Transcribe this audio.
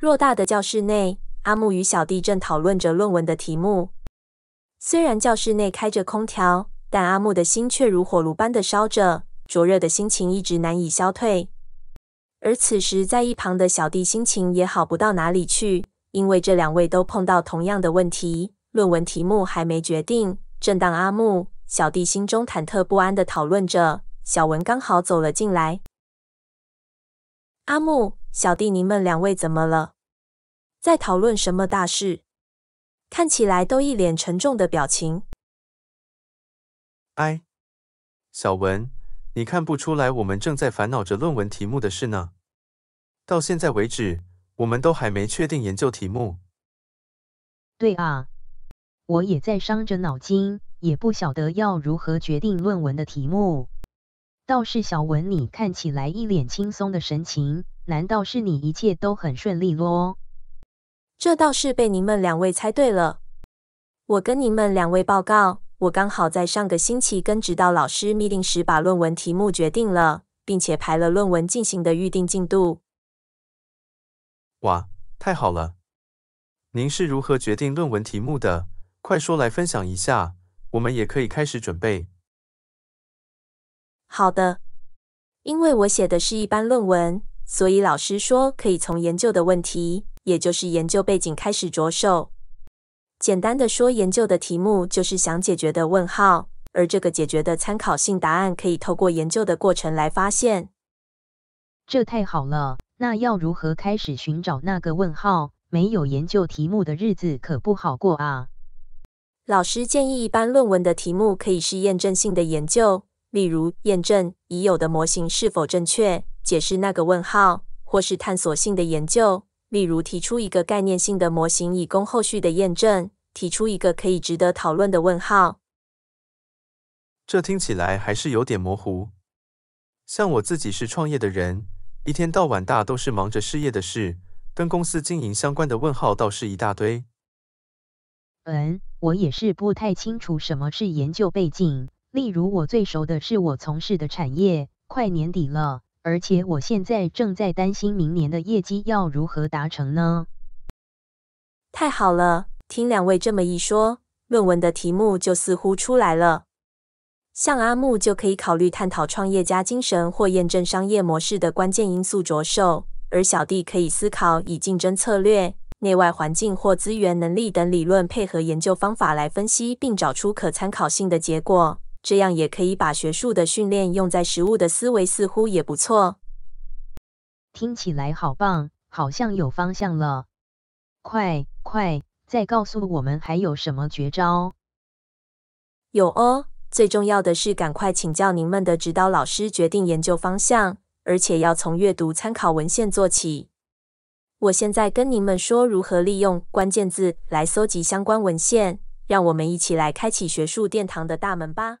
偌大的教室内，阿木与小弟正讨论着论文的题目。虽然教室内开着空调，但阿木的心却如火炉般的烧着，灼热的心情一直难以消退。而此时在一旁的小弟心情也好不到哪里去，因为这两位都碰到同样的问题——论文题目还没决定。正当阿木、小弟心中忐忑不安的讨论着，小文刚好走了进来。阿木小弟，你们两位怎么了？在讨论什么大事？看起来都一脸沉重的表情。哎，小文，你看不出来我们正在烦恼着论文题目的事呢。到现在为止，我们都还没确定研究题目。对啊，我也在伤着脑筋，也不晓得要如何决定论文的题目。倒是小文，你看起来一脸轻松的神情，难道是你一切都很顺利咯？这倒是被您们两位猜对了。我跟您们两位报告，我刚好在上个星期跟指导老师 meeting 时把论文题目决定了，并且排了论文进行的预定进度。哇，太好了！您是如何决定论文题目的？快说来分享一下，我们也可以开始准备。好的，因为我写的是一般论文，所以老师说可以从研究的问题，也就是研究背景开始着手。简单的说，研究的题目就是想解决的问号，而这个解决的参考性答案可以透过研究的过程来发现。这太好了！那要如何开始寻找那个问号？没有研究题目的日子可不好过啊。老师建议一般论文的题目可以是验证性的研究。例如验证已有的模型是否正确，解释那个问号，或是探索性的研究，例如提出一个概念性的模型以供后续的验证，提出一个可以值得讨论的问号。这听起来还是有点模糊。像我自己是创业的人，一天到晚大都是忙着事业的事，跟公司经营相关的问号倒是一大堆。嗯，我也是不太清楚什么是研究背景。例如，我最熟的是我从事的产业，快年底了，而且我现在正在担心明年的业绩要如何达成呢？太好了，听两位这么一说，论文的题目就似乎出来了。像阿木就可以考虑探讨创业家精神或验证商业模式的关键因素着手，而小弟可以思考以竞争策略、内外环境或资源能力等理论配合研究方法来分析，并找出可参考性的结果。这样也可以把学术的训练用在实物的思维，似乎也不错。听起来好棒，好像有方向了。快快，再告诉我们还有什么绝招？有哦，最重要的是赶快请教您们的指导老师，决定研究方向，而且要从阅读参考文献做起。我现在跟您们说如何利用关键字来搜集相关文献，让我们一起来开启学术殿堂的大门吧。